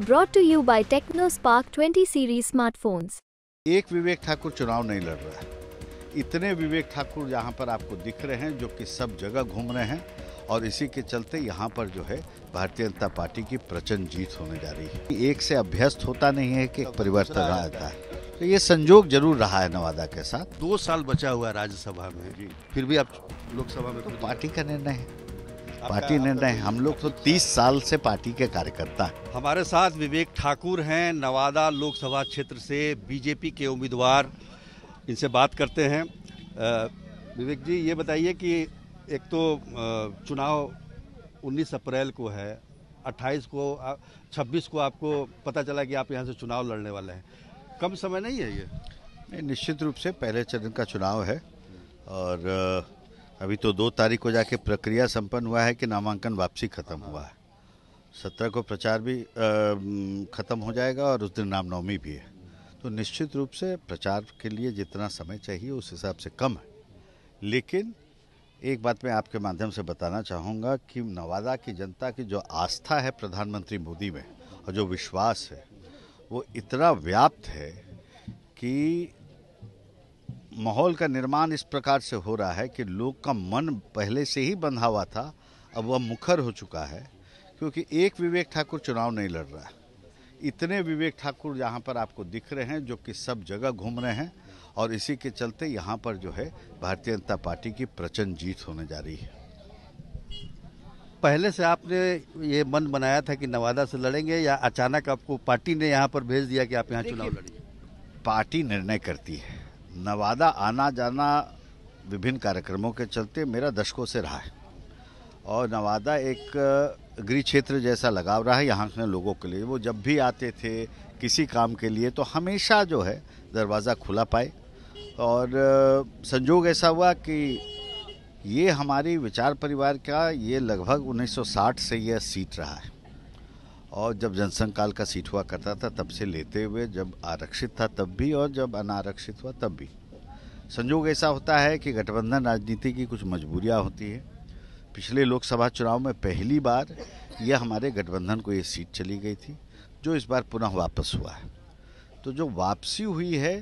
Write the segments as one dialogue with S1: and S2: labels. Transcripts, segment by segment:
S1: Broad to you by Tecno Spark twenty series smartphones
S2: एक विवेक ठाकुर चुनाव नहीं लड़ रहा है इतने विवेक ठाकुर यहाँ पर आपको दिख रहे हैं जो कि सब जगह घूम रहे हैं और इसी के चलते यहाँ पर जो है भारतीय जनता पार्टी की प्रचंड जीत होने जा रही है एक से अभ्यस्त होता नहीं है कि परिवर्तन आता है तो ये संजोग जरूर रहा है नवादा के साथ दो साल
S1: बचा हुआ है राज्यसभा में फिर भी आप लोकसभा में तो पार्टी का निर्णय है
S2: पार्टी निर्णय हम लोग तो 30 साल से पार्टी के कार्यकर्ता हैं
S1: हमारे साथ विवेक ठाकुर हैं नवादा लोकसभा क्षेत्र से बीजेपी के उम्मीदवार इनसे बात करते हैं विवेक जी ये बताइए कि एक तो चुनाव 19 अप्रैल को है 28 को 26 को आपको पता चला कि आप यहाँ से चुनाव लड़ने वाले हैं कम समय नहीं है ये
S2: निश्चित रूप से पहले चरण का चुनाव है और अभी तो दो तारीख को जाके प्रक्रिया संपन्न हुआ है कि नामांकन वापसी खत्म हुआ है सत्रह को प्रचार भी ख़त्म हो जाएगा और उस दिन रामनवमी भी है तो निश्चित रूप से प्रचार के लिए जितना समय चाहिए उस हिसाब से कम है लेकिन एक बात मैं आपके माध्यम से बताना चाहूँगा कि नवादा की जनता की जो आस्था है प्रधानमंत्री मोदी में और जो विश्वास है वो इतना व्याप्त है कि माहौल का निर्माण इस प्रकार से हो रहा है कि लोग का मन पहले से ही बंधा हुआ था अब वह मुखर हो चुका है क्योंकि एक विवेक ठाकुर चुनाव नहीं लड़ रहा है इतने विवेक ठाकुर यहाँ पर आपको दिख रहे हैं जो कि सब जगह घूम रहे हैं और इसी के चलते यहाँ पर जो है भारतीय जनता पार्टी की प्रचंड जीत होने जा रही है
S1: पहले से आपने ये मन बनाया था कि नवादा से लड़ेंगे या अचानक आपको पार्टी ने यहाँ
S2: पर भेज दिया कि आप यहाँ चुनाव लड़ेंगे पार्टी निर्णय करती है नवादा आना जाना विभिन्न कार्यक्रमों के चलते मेरा दशकों से रहा है और नवादा एक गृह क्षेत्र जैसा लगाव रहा है यहाँ के लोगों के लिए वो जब भी आते थे किसी काम के लिए तो हमेशा जो है दरवाज़ा खुला पाए और संजोग ऐसा हुआ कि ये हमारी विचार परिवार का ये लगभग 1960 से यह सीट रहा है और जब जनसंघ काल का सीट हुआ करता था तब से लेते हुए जब आरक्षित था तब भी और जब अनारक्षित हुआ तब भी संजोग ऐसा होता है कि गठबंधन राजनीति की कुछ मजबूरियाँ होती है पिछले लोकसभा चुनाव में पहली बार यह हमारे गठबंधन को ये सीट चली गई थी जो इस बार पुनः वापस हुआ है तो जो वापसी हुई है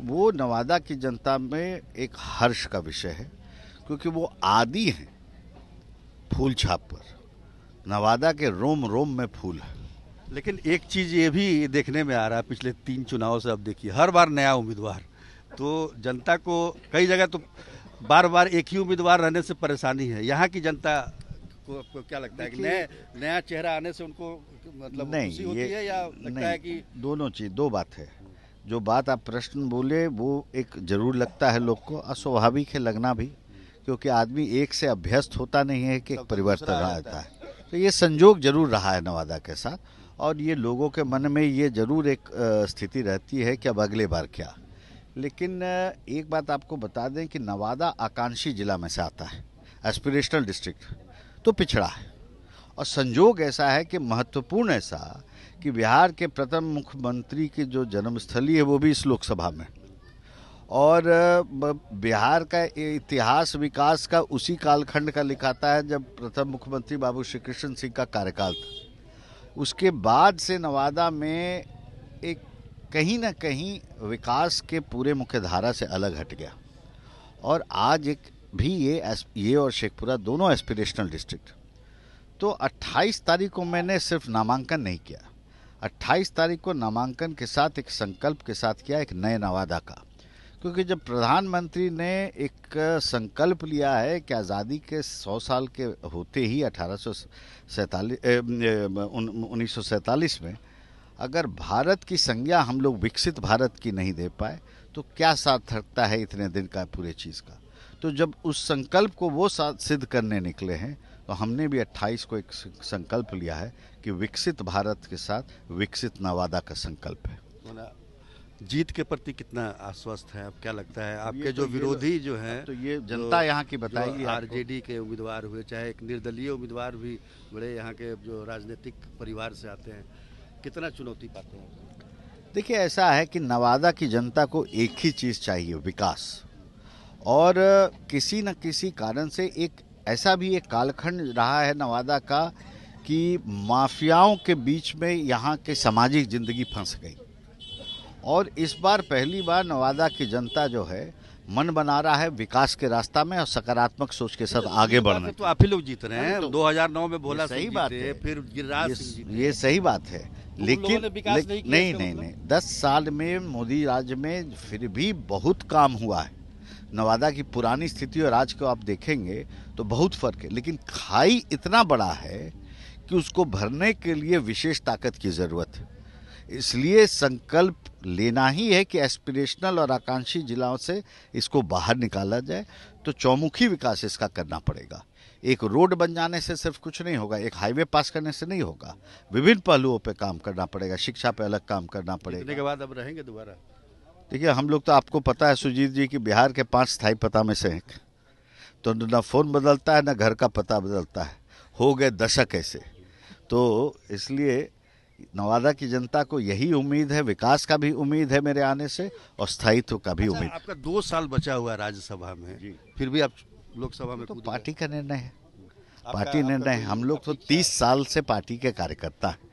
S2: वो नवादा की जनता में एक हर्ष का विषय है क्योंकि वो आदि हैं फूल छाप पर नवादा के रोम रोम में फूल है लेकिन एक चीज़ ये भी देखने
S1: में आ रहा है पिछले तीन चुनाव से अब देखिए हर बार नया उम्मीदवार तो जनता को कई जगह तो बार बार एक ही उम्मीदवार रहने से परेशानी है यहाँ की जनता को आपको क्या लगता है कि नया नया चेहरा आने से उनको मतलब नहीं होती ये, है या लगता नहीं, है कि
S2: दोनों चीज़ दो बात है जो बात आप प्रश्न बोले वो एक जरूर लगता है लोग को अस्वाभाविक है लगना भी क्योंकि आदमी एक से अभ्यस्त होता नहीं है कि एक तो परिवर्तन आता है तो ये संजोग जरूर रहा है नवादा के साथ और ये लोगों के मन में ये जरूर एक स्थिति रहती है कि अब अगले बार क्या लेकिन एक बात आपको बता दें कि नवादा आकांक्षी ज़िला में से आता है एस्पिरेशनल डिस्ट्रिक्ट तो पिछड़ा है और संजोग ऐसा है कि महत्वपूर्ण ऐसा कि बिहार के प्रथम मुख्यमंत्री की जो जन्मस्थली है वो भी इस लोकसभा में और बिहार का इतिहास विकास का उसी कालखंड का लिखाता है जब प्रथम मुख्यमंत्री बाबू श्री कृष्ण सिंह का कार्यकाल था उसके बाद से नवादा में एक कहीं ना कहीं विकास के पूरे मुख्यधारा से अलग हट गया और आज एक भी ये ये और शेखपुरा दोनों एस्पिरेशनल डिस्ट्रिक्ट तो 28 तारीख को मैंने सिर्फ नामांकन नहीं किया 28 तारीख को नामांकन के साथ एक संकल्प के साथ किया एक नए नवादा का क्योंकि जब प्रधानमंत्री ने एक संकल्प लिया है कि आज़ादी के सौ साल के होते ही अठारह सौ सैंतालीस में अगर भारत की संज्ञा हम लोग विकसित भारत की नहीं दे पाए तो क्या सार्थकता है इतने दिन का पूरे चीज़ का तो जब उस संकल्प को वो सिद्ध करने निकले हैं तो हमने भी 28 को एक संकल्प लिया है कि विकसित भारत के साथ विकसित नवादा का संकल्प है
S1: जीत के प्रति कितना आश्वस्त है अब क्या लगता है आपके जो तो तो विरोधी जो हैं तो ये जनता यहाँ की बताएगी आरजेडी के उम्मीदवार हुए चाहे एक निर्दलीय उम्मीदवार भी बड़े यहाँ के जो राजनीतिक परिवार से आते हैं कितना चुनौती पाते हैं
S2: देखिए ऐसा है कि नवादा की जनता को एक ही चीज़ चाहिए विकास और किसी न किसी कारण से एक ऐसा भी एक कालखंड रहा है नवादा का कि माफियाओं के बीच में यहाँ के सामाजिक ज़िंदगी फंस गई और इस बार पहली बार नवादा की जनता जो है मन बना रहा है विकास के रास्ता में और सकारात्मक सोच के साथ आगे बढ़ना
S1: तो आप ही लोग जीत रहे हैं 2009 तो में बोला सही बात है फिर गिरिराज ये,
S2: ये सही बात है तो लेकिन ले, नहीं, नहीं नहीं मतलब? नहीं दस साल में मोदी राज में फिर भी बहुत काम हुआ है नवादा की पुरानी स्थिति और आज को आप देखेंगे तो बहुत फर्क है लेकिन खाई इतना बड़ा है कि उसको भरने के लिए विशेष ताकत की ज़रूरत है इसलिए संकल्प लेना ही है कि एस्पिरेशनल और आकांक्षी जिलाओं से इसको बाहर निकाला जाए तो चौमुखी विकास इसका करना पड़ेगा एक रोड बन जाने से सिर्फ कुछ नहीं होगा एक हाईवे पास करने से नहीं होगा विभिन्न पहलुओं पे काम करना पड़ेगा शिक्षा पे अलग काम करना पड़ेगा
S1: के बाद अब रहेंगे दोबारा
S2: देखिए हम लोग तो आपको पता है सुजीत जी कि बिहार के पांच स्थायी पता में से एक तो न फ़ोन बदलता है न घर का पता बदलता है हो गए दशक ऐसे तो इसलिए नवादा की जनता को यही उम्मीद है विकास का भी उम्मीद है मेरे आने से और स्थायित्व का भी अच्छा, उम्मीद
S1: आपका दो साल बचा हुआ है राज्यसभा में फिर भी आप लोकसभा में तो पार्टी का निर्णय है
S2: पार्टी निर्णय तो हम लोग तो तीस साल से पार्टी के कार्यकर्ता हैं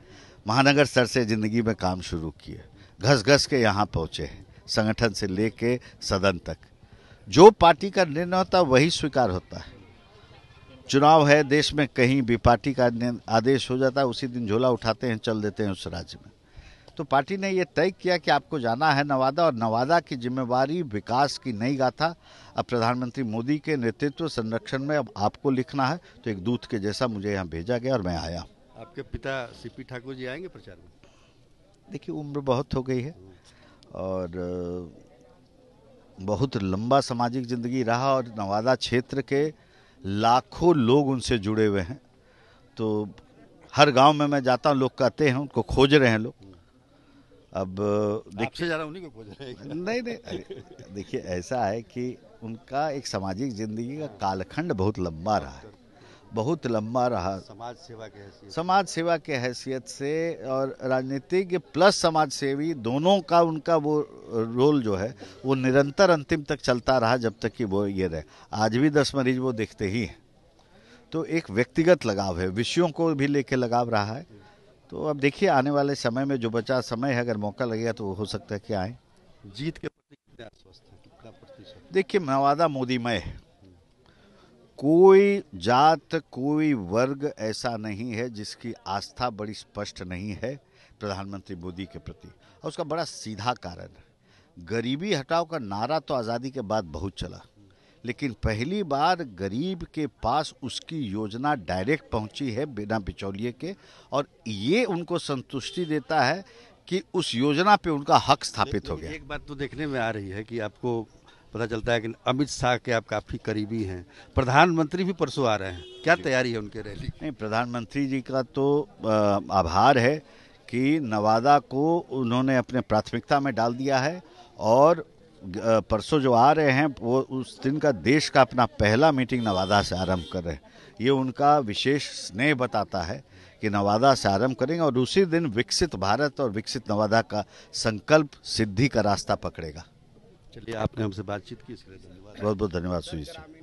S2: महानगर सर से ज़िंदगी में काम शुरू किए घस घस के यहाँ पहुँचे हैं संगठन से लेके सदन तक जो पार्टी का निर्णय होता वही स्वीकार होता है चुनाव है देश में कहीं भी पार्टी का आदेश हो जाता है उसी दिन झोला उठाते हैं चल देते हैं उस राज्य में तो पार्टी ने ये तय किया कि आपको जाना है नवादा और नवादा की जिम्मेवारी विकास की नई गाथा अब प्रधानमंत्री मोदी के नेतृत्व संरक्षण में अब आपको लिखना है तो एक दूत के जैसा मुझे यहाँ भेजा गया और मैं आया
S1: आपके पिता सीपी ठाकुर जी आएंगे प्रचार में
S2: देखिए उम्र बहुत हो गई है और बहुत लंबा सामाजिक जिंदगी रहा और नवादा क्षेत्र के लाखों लोग उनसे जुड़े हुए हैं तो हर गांव में मैं जाता हूँ लोग कहते हैं उनको खोज रहे हैं लोग अब देखिए ज़्यादा
S1: उन्हीं को खोज रहे हैं नहीं नहीं
S2: देखिए ऐसा है कि उनका एक सामाजिक ज़िंदगी का कालखंड बहुत लंबा रहा है बहुत लंबा रहा समाज
S1: सेवा के हैसियत
S2: समाज सेवा के हैसियत से और राजनीतिज्ञ प्लस समाज सेवी दोनों का उनका वो रोल जो है वो निरंतर अंतिम तक चलता रहा जब तक कि वो ये रहे आज भी दस मरीज वो देखते ही हैं तो एक व्यक्तिगत लगाव है विषयों को भी लेके लगाव रहा है तो अब देखिए आने वाले समय में जो बचा समय है अगर मौका लगेगा तो हो सकता है कि आए जीत के प्रति
S1: कितने आश्वस्त कितना
S2: देखिए नवादा मोदीमय है कोई जात कोई वर्ग ऐसा नहीं है जिसकी आस्था बड़ी स्पष्ट नहीं है प्रधानमंत्री मोदी के प्रति और उसका बड़ा सीधा कारण है गरीबी हटाओ का नारा तो आज़ादी के बाद बहुत चला लेकिन पहली बार गरीब के पास उसकी योजना डायरेक्ट पहुंची है बिना बिचौलिए के और ये उनको संतुष्टि देता है कि उस योजना पे उनका हक स्थापित हो गया एक
S1: बात तो देखने में आ रही है कि आपको पता चलता है कि अमित
S2: शाह के आप काफ़ी करीबी हैं प्रधानमंत्री भी परसों आ रहे हैं क्या तैयारी है उनके रैली नहीं प्रधानमंत्री जी का तो आभार है कि नवादा को उन्होंने अपने प्राथमिकता में डाल दिया है और परसों जो आ रहे हैं वो उस दिन का देश का अपना पहला मीटिंग नवादा से आरंभ कर रहे हैं ये उनका विशेष स्नेह बताता है कि नवादा से आरंभ करेंगे और उसी दिन विकसित भारत और विकसित नवादा का संकल्प सिद्धि का रास्ता पकड़ेगा
S1: चलिए आपने हमसे बातचीत की इसके लिए धन्यवाद
S2: बहुत बहुत धन्यवाद सुनीश जी